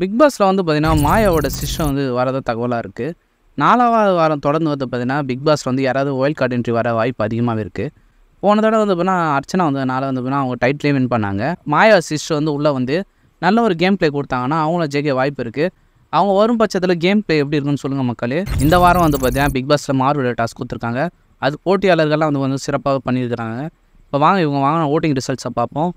big பாஸில் வந்து பார்த்திங்கன்னா மாயாவோட சிஸ்டம் வந்து வரதான் தகவலாக இருக்குது நாலாவது வாரம் தொடர்ந்து வந்து பார்த்திங்கன்னா பிக் பாஸில் வந்து யாராவது ஒயில் கார்டு என்ட்ரி வர வாய்ப்பு அதிகமாக இருக்குது போன தடவை வந்து பார்த்தீங்கன்னா அர்ச்சனா வந்ததுனால வந்து பார்த்தீங்கன்னா அவங்க டைட்டிலே வின் பண்ணாங்க மாயா சிஸ்டர் வந்து உள்ளே வந்து நல்ல ஒரு கேம் பிளே கொடுத்தாங்கன்னா அவங்களும் ஜெயிக்க வாய்ப்பு இருக்குது அவங்க வரும் பட்சத்தில் கேம் பிளே எப்படி இருக்குன்னு சொல்லுங்கள் மக்களே இந்த வாரம் வந்து பார்த்திங்கன்னா பிக் பாஸில் டாஸ்க் கொடுத்துருக்காங்க அது போட்டியாளர்கள்லாம் வந்து வந்து சிறப்பாக பண்ணியிருக்கிறாங்க இப்போ வாங்க இவங்க வாங்கின ஓட்டிங் ரிசல்ட்ஸை பார்ப்போம்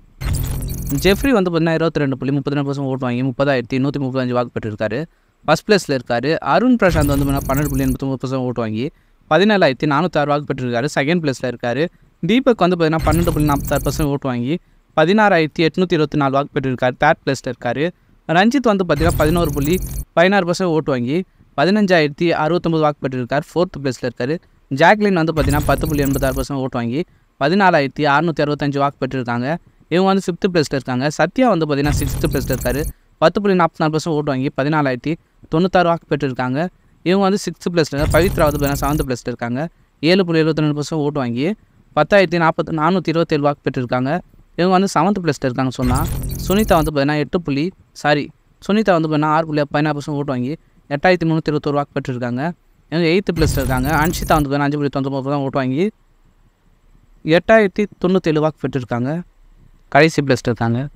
ஜெஃப்ரி வந்து பார்த்தீங்கன்னா இருபத்தி ரெண்டு புள்ளி முப்பத்தி பர்சன்ட் ஓட்டு வாங்கி முப்பதாயிரத்தி நூற்றி முப்பத்தஞ்சு வாக்கு பெற்றிருக்காரு ஃபஸ்ட் பிளேஸில் இருக்கார் அருண் பிரசாந்த் வந்து பார்த்தீங்கன்னா பன்னெண்டு புள்ளி மூணு பர்சன்ட் ஓட்டு வாங்கி பதினேழாயிரத்தி நானூற்றாறு வாக்கு பெற்றிருக்காரு செகண்ட் பிளேஸில் இருக்கார் தீபக் வந்து பார்த்தீங்கன்னா பன்னெண்டு புள்ளி நாற்பத்தாறு ஓட்டு வாங்கி பதினாறாயிரத்தி எட்நூற்றி இருபத்தி நாலு வாக்கு பெற்றிருக்காரு தேர்ட் பிளேஸில் இருக்கார் ரஞ்சித் வந்து பார்த்தீங்கன்னா பதினோரு புள்ளி பதினாறு பர்சன்ட் ஓட்டு வாங்கி பதினஞ்சாயிரத்தி அறுபத்தொம்பது வாக்கு பெற்றிருக்கார் ஃபோர்த் பிளேஸில் இருக்கார் ஜாக்லின் வந்து பார்த்தீங்கன்னா பத்து புள்ளி எண்பத்தாறு பர்சன்ட் ஓட்டு வாங்கி பதினாலாயிரத்தி அறுநூற்றி அறுபத்தஞ்சு வாக்கு பெற்றிருக்காங்க இவங்க வந்து ஃபிஃப்த்து பிளேஸில் இருக்காங்க சத்யா வந்து பார்த்திங்கன்னா சிக்ஸ்த்து பிளேஸில் இருக்காரு பத்து புள்ளி நாற்பத்தி நாலு பர்சன்ட் ஓட்டு வாங்கி பதினாலாயிரத்தி தொண்ணூத்தாறு வாக்கு பெற்றிருக்காங்க இவங்க வந்து சிக்ஸ்த்து பிளேஸில் இருக்காங்க பவித்ரா வந்து பார்த்திங்கன்னா செவன்த் இருக்காங்க ஏழு புள்ளி எழுபத்தி ரெண்டு பர்சன்ட் ஓட்டு வாங்கி பத்தாயிரத்தி நாற்பத்தி நானூற்றி இருபத்தேழு வாக்கு பெற்றிருக்காங்க இவங்க வந்து செவன்த் பிளேஸில் இருக்காங்க சொன்னால் சுனிதா வந்து பார்த்திங்கன்னா எட்டு புள்ளி சாரி சுனிதா வந்து பார்த்திங்கன்னா ஆறு புள்ளி பதினாறு பர்சன்ட் ஓட்டு வாங்கி எட்டாயிரத்தி முந்நூற்றி இருபத்தோரு வாக்கு பெற்றிருக்காங்க இவங்க எயித்து பிளேஸில் இருக்காங்க அன்ஷிதா வந்து பார்த்திங்கன்னா அஞ்சு புள்ளி தொண்ணூத்தொம்பது ஓட்டு வாங்கி எட்டாயிரத்தி தொண்ணூற்றேழு வாக்கு பெற்றிருக்காங்க கடைசி பிளஸ்ட்டு தாங்க